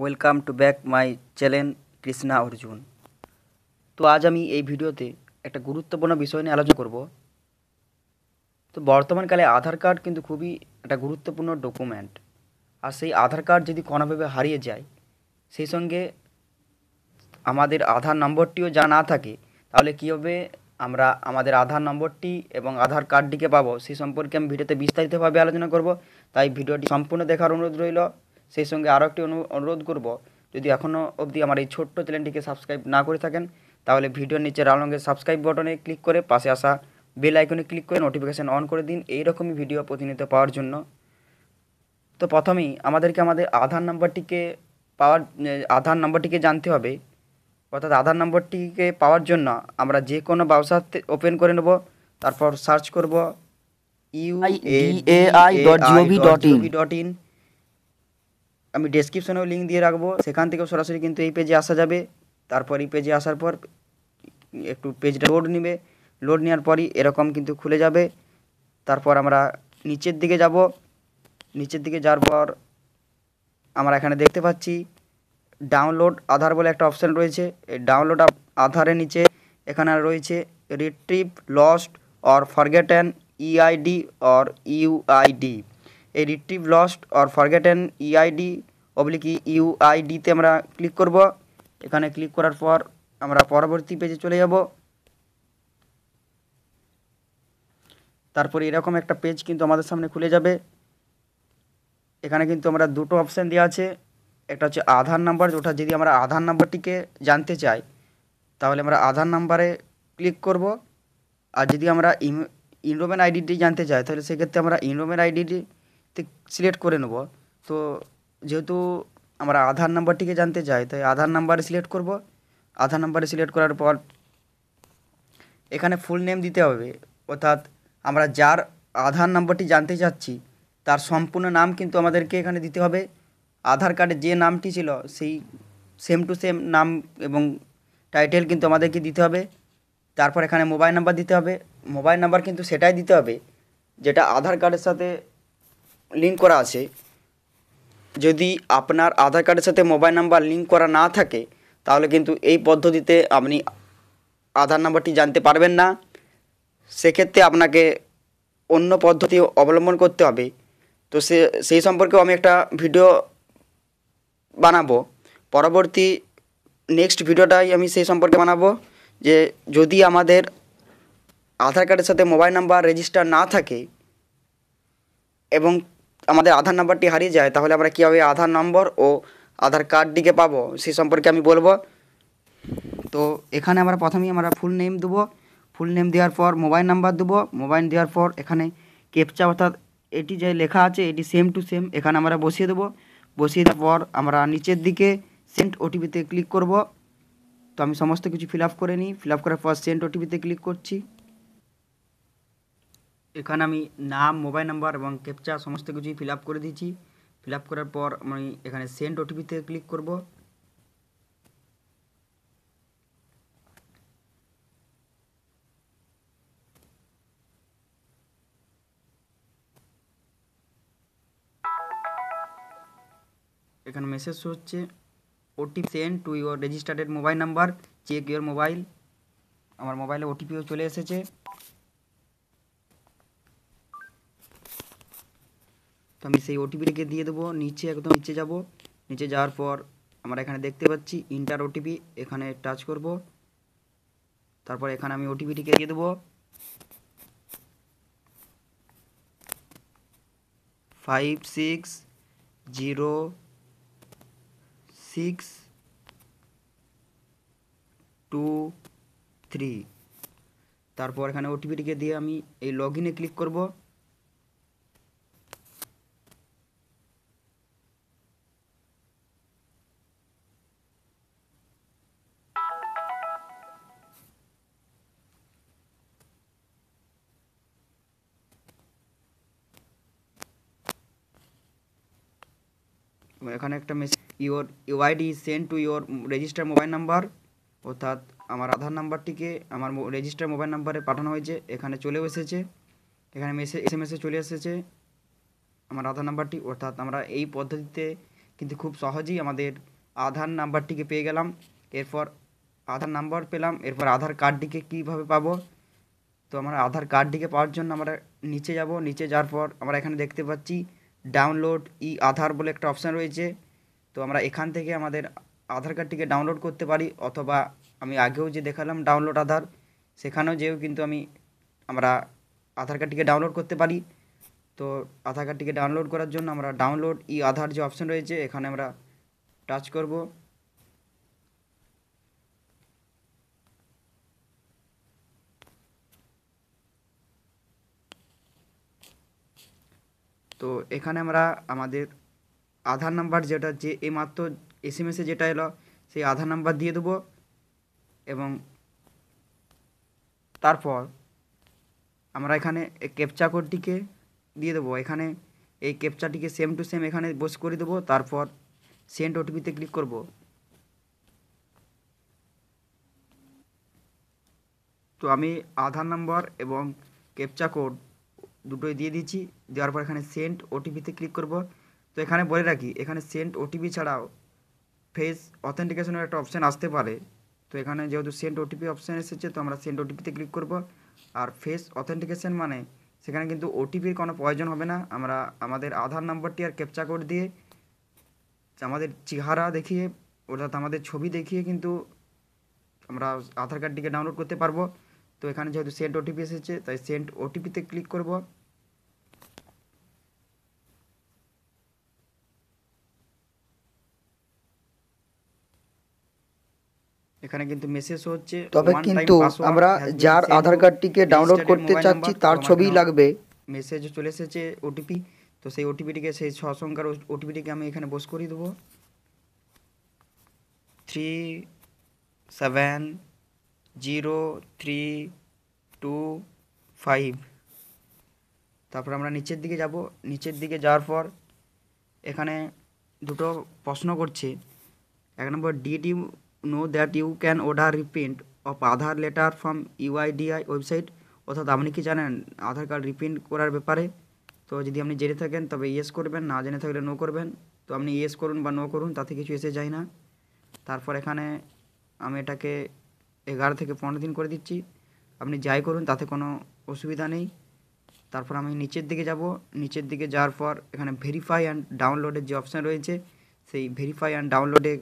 welcome to back my channel Krishna Arjun তো আজ আমি এই ভিডিওতে একটা গুরুত্বপূর্ণ বিষয় নিয়ে আলোচনা করব তো বর্তমানকালে আধার কার্ড কিন্তু খুবই একটা গুরুত্বপূর্ণ ডকুমেন্ট আর সেই আধার কার্ড যদি কোনোভাবে হারিয়ে যায় সেই সঙ্গে আমাদের আধার নম্বরটিও যা না থাকে তাহলে কী হবে আমরা আমাদের আধার নম্বরটি এবং আধার কার্ডটিকে পাবো সেই সম্পর্কে আমি ভিডিওতে বিস্তারিতভাবে আলোচনা করব তাই ভিডিওটি সম্পূর্ণ দেখার অনুরোধ রইল সেই সঙ্গে আরও একটি অনুরোধ করব যদি এখনও অবধি আমার এই ছোট্ট চ্যানেলটিকে সাবস্ক্রাইব না করে থাকেন তাহলে ভিডিওর নিচে লাল রঙের সাবস্ক্রাইব বটনে ক্লিক করে পাশে আসা বেল আইকনে ক্লিক করে নোটিফিকেশান অন করে দিন এইরকমই ভিডিও প্রতিনিয়ত পাওয়ার জন্য তো প্রথমেই আমাদেরকে আমাদের আধার নাম্বারটিকে পাওয়ার আধার নাম্বারটিকে জানতে হবে অর্থাৎ আধার নাম্বারটিকে পাওয়ার জন্য আমরা যে কোনো ব্যবসা ওপেন করে নেব তারপর সার্চ করব ইউ ডট ইন আমি ডেসক্রিপশনেও লিঙ্ক দিয়ে রাখবো সেখান থেকেও সরাসরি কিন্তু এই পেজে আসা যাবে তারপর এই পেজে আসার পর একটু পেজটা লোড নেবে লোড নেওয়ার পরই এরকম কিন্তু খুলে যাবে তারপর আমরা নিচের দিকে যাব নিচের দিকে যাওয়ার পর আমরা এখানে দেখতে পাচ্ছি ডাউনলোড আধার বলে একটা অপশান রয়েছে এই ডাউনলোড আধারের নিচে এখানে রয়েছে retrieve lost or forgotten EID or UID এই retrieve lost or forgotten EID অবলিকি ইউআইডিতে আমরা ক্লিক করব এখানে ক্লিক করার পর আমরা পরবর্তী পেজে চলে যাব তারপর এরকম একটা পেজ কিন্তু আমাদের সামনে খুলে যাবে এখানে কিন্তু আমরা দুটো অপশান দেওয়া আছে একটা হচ্ছে আধার নাম্বার ওটা যদি আমরা আধার নাম্বারটিকে জানতে চাই তাহলে আমরা আধার নাম্বারে ক্লিক করব আর যদি আমরা ইনরোমেন আইডিটি জানতে চাই তাহলে সেক্ষেত্রে আমরা ইনরোমেন আইডিটি সিলেক্ট করে নেব তো যেহেতু আমরা আধার নাম্বারটিকে জানতে চাই তাই আধার নাম্বারে সিলেক্ট করব আধার নাম্বারে সিলেক্ট করার পর এখানে ফুল নেম দিতে হবে অর্থাৎ আমরা যার আধার নাম্বারটি জানতে চাচ্ছি তার সম্পূর্ণ নাম কিন্তু আমাদেরকে এখানে দিতে হবে আধার কার্ডে যে নামটি ছিল সেই সেম টু সেম নাম এবং টাইটেল কিন্তু আমাদেরকে দিতে হবে তারপর এখানে মোবাইল নাম্বার দিতে হবে মোবাইল নাম্বার কিন্তু সেটাই দিতে হবে যেটা আধার কার্ডের সাথে লিঙ্ক করা আছে যদি আপনার আধার কার্ডের সাথে মোবাইল নাম্বার লিঙ্ক করা না থাকে তাহলে কিন্তু এই পদ্ধতিতে আপনি আধার নাম্বারটি জানতে পারবেন না সেক্ষেত্রে আপনাকে অন্য পদ্ধতি অবলম্বন করতে হবে তো সে সেই সম্পর্কেও আমি একটা ভিডিও বানাবো পরবর্তী নেক্সট ভিডিওটাই আমি সেই সম্পর্কে বানাবো যে যদি আমাদের আধার কার্ডের সাথে মোবাইল নাম্বার রেজিস্টার না থাকে এবং আমাদের আধার নাম্বারটি হারিয়ে যায় তাহলে আমরা কীভাবে আধার নম্বর ও আধার কার্ডটিকে পাবো সে সম্পর্কে আমি বলবো তো এখানে আমরা প্রথমেই আমরা ফুল নেম দেবো ফুল নেম দেওয়ার পর মোবাইল নাম্বার দেবো মোবাইল দেওয়ার পর এখানে ক্যাপচা অর্থাৎ এটি যে লেখা আছে এটি সেম টু সেম এখানে আমরা বসিয়ে দেবো বসিয়ে দেওয়ার পর আমরা নিচের দিকে সেন্ট ওটিপিতে ক্লিক করব তো আমি সমস্ত কিছু ফিল আপ করে নিই ফিল আপ করার পর সেন্ট ওটিপিতে ক্লিক করছি এখানে আমি নাম মোবাইল নাম্বার এবং ক্যাপচা সমস্ত কিছুই ফিল করে দিয়েছি ফিল করার পর আমি এখানে সেন্ড ওটিপিতে ক্লিক করব এখানে মেসেজ হচ্ছে OTP send to your registered mobile number check your mobile আমার মোবাইলে ওটিপিও চলে এসেছে আমি চাই ওটিপি লিখে দিয়ে দেব নিচে একদম নিচে যাব নিচে যাওয়ার পর আমরা এখানে দেখতে পাচ্ছি ইন্টার ওটিপি এখানে টাচ করব তারপর এখানে আমি ওটিপি টিকে দিয়ে দেব 5 6 0 6 2 3 তারপর এখানে ওটিপি টিকে দিয়ে আমি এই লগইন এ ক্লিক করব এখানে একটা message your UID send to your register mobile number অর্থাৎ আমার আধার নাম্বারটিকে আমার রেজিস্টার মোবাইল নাম্বারে পাঠানো হয়েছে এখানে চলেও এসেছে এখানে মেসেজ এস এম এসে চলে এসেছে আমার আধার নাম্বারটি অর্থাৎ আমরা এই পদ্ধতিতে কিন্তু খুব সহজেই আমাদের আধার নাম্বারটিকে পেয়ে গেলাম এরপর আধার নাম্বার পেলাম এরপর আধার কার্ডটিকে কীভাবে পাবো তো আমরা আধার কার্ডটিকে পাওয়ার জন্য আমরা নিচে যাব নিচে যাওয়ার পর আমরা এখানে দেখতে পাচ্ছি ডাউনলোড ই আধার বলে একটা অপশান রয়েছে তো আমরা এখান থেকে আমাদের আধার কার্ডটিকে ডাউনলোড করতে পারি অথবা আমি আগেও যে দেখালাম ডাউনলোড আধার সেখানেও যেও কিন্তু আমি আমরা আধার কার্ডটিকে ডাউনলোড করতে পারি তো আধার কার্ডটিকে ডাউনলোড করার জন্য আমরা ডাউনলোড ই আধার যে অপশান রয়েছে এখানে আমরা টাচ করবো তো এখানে আমরা আমাদের আধার নাম্বার যেটা যে এইমাত্র এস এম এসে যেটা এলো সেই আধার নাম্বার দিয়ে দেবো এবং তারপর আমরা এখানে ক্যাপচা কোডটিকে দিয়ে দেবো এখানে এই ক্যাপচাটিকে সেম টু সেম এখানে বস করে দেবো তারপর সেন্ড ওটিপিতে ক্লিক করব তো আমি আধার নাম্বার এবং ক্যাপচা কোড দুটোই দিয়ে দিচ্ছি দেওয়ার পর এখানে সেন্ট ওটিপিতে ক্লিক করব তো এখানে বলে রাখি এখানে সেন্ট ওটিপি ছাড়াও ফেস অথেন্টিকেশনের একটা অপশান আসতে পারে তো এখানে যেহেতু সেন্ট ওটিপি অপশান এসেছে তো আমরা সেন্ট ওটিপিতে ক্লিক করব আর ফেস অথেন্টিকেশন মানে সেখানে কিন্তু ওটিপির কোনো প্রয়োজন হবে না আমরা আমাদের আধার নাম্বারটি আর ক্যাপচা কোড দিয়ে আমাদের চেহারা দেখিয়ে অর্থাৎ আমাদের ছবি দেখিয়ে কিন্তু আমরা আধার কার্ডটিকে ডাউনলোড করতে পারবো তো এখানে যেহেতু সেন্ট ওটিপি এসেছে তাই সেন্ট ওটিপিতে ক্লিক করব এখানে কিন্তু মেসেজ হচ্ছে তবে কিন্তু আমরা যার আধার কার্ডটিকে ডাউনলোড করতে চাচ্ছি তার ছবি লাগবে মেসেজ চলে এসেছে ওটিপি তো সেই ওটিপিটিকে সেই ছ সংখ্যার ওটিপিটিকে আমি এখানে বস করিয়ে দেবো three seven zero three two five তারপর আমরা নিচের দিকে যাব নিচের দিকে যাওয়ার পর এখানে দুটো প্রশ্ন করছে এক নম্বর did you know that you can order reprint of Aadhaar letter from UIDAI website অর্থাৎ আপনি কি জানেন আধার কার্ড রিপ্রিন্ট করার ব্যাপারে তো যদি আপনি জেনে থাকেন তবে ইয়েস করবেন না জেনে থাকলে নো করবেন তো আপনি ইয়েস করুন বা নো করুন তাতে কিছু এসে যায় না তারপর এখানে আমি এটাকে এগারো থেকে পনেরো দিন করে দিচ্ছি আপনি যাই করুন তাতে কোনো অসুবিধা নেই তারপর আমি নিচের দিকে যাব নিচের দিকে যাওয়ার পর এখানে ভেরিফাই অ্যান্ড ডাউনলোডের যে অপশান রয়েছে সেই ভেরিফাই অ্যান্ড ডাউনলোডে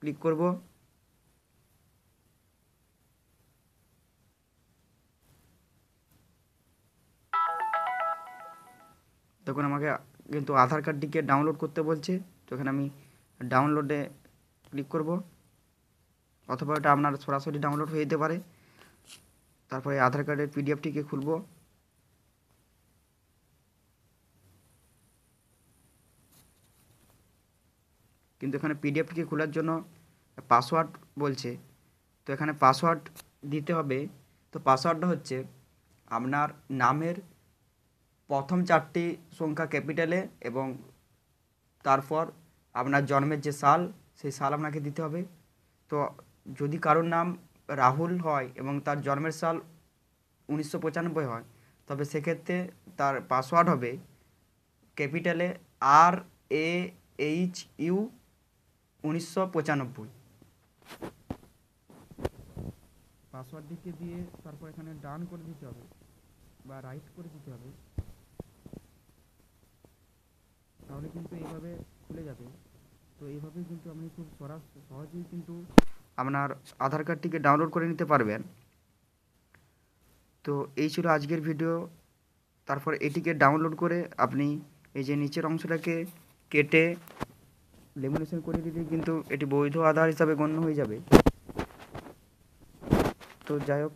ক্লিক করব তখন আমাকে কিন্তু আধার কার্ডটিকে ডাউনলোড করতে বলছে তখন আমি ডাউনলোডে ক্লিক করব অথবা এটা আপনার সরাসরি ডাউনলোড হয়ে যেতে পারে তারপরে আধার কার্ডের পিডিএফটিকে খুলব কিন্তু এখানে পিডিএফটিকে খোলার জন্য পাসওয়ার্ড বলছে তো এখানে পাসওয়ার্ড দিতে হবে তো পাসওয়ার্ডটা হচ্ছে আপনার নামের প্রথম চারটি সংখ্যা ক্যাপিটালে এবং তারপর আপনার জন্মের যে সাল সেই সাল আপনাকে দিতে হবে তো যদি কারোর নাম রাহুল হয় এবং তার জন্মের সাল উনিশশো পঁচানব্বই হয় তবে সেক্ষেত্রে তার পাসওয়ার্ড হবে ক্যাপিটালে আর এ এইচ ইউ উনিশশো পঁচানব্বই পাসওয়ার্ডটিকে দিয়ে তারপর এখানে ডান করে দিতে হবে বা রাইট করে দিতে হবে তাহলে কিন্তু এইভাবে খুলে যাবে তো এইভাবেই কিন্তু আপনি খুব সরাস সহজেই কিন্তু আপনার আধার কার্ডটিকে ডাউনলোড করে নিতে পারবেন তো এই ছিল আজকের ভিডিও তারপর এটিকে ডাউনলোড করে আপনি এই যে নিচের অংশটাকে কেটে লেমিনেশন করে দিলে কিন্তু এটি বৈধ আধার হিসাবে গণ্য হয়ে যাবে তো যাই হোক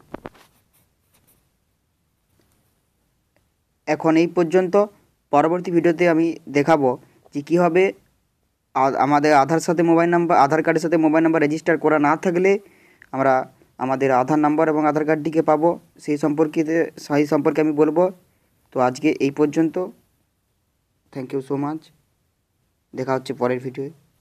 এখন এই পর্যন্ত পরবর্তী ভিডিওতে আমি দেখাবো যে কীভাবে আমাদের আধার সাথে মোবাইল নাম্বার আধার কার্ডের সাথে মোবাইল নাম্বার রেজিস্টার করা না থাকলে আমরা আমাদের আধার নাম্বার এবং আধার কার্ডটিকে পাবো সেই সম্পর্কিত সেই সম্পর্কে আমি বলবো তো আজকে এই পর্যন্ত থ্যাংক ইউ সো মাচ দেখা হচ্ছে পরের ভিডিওয়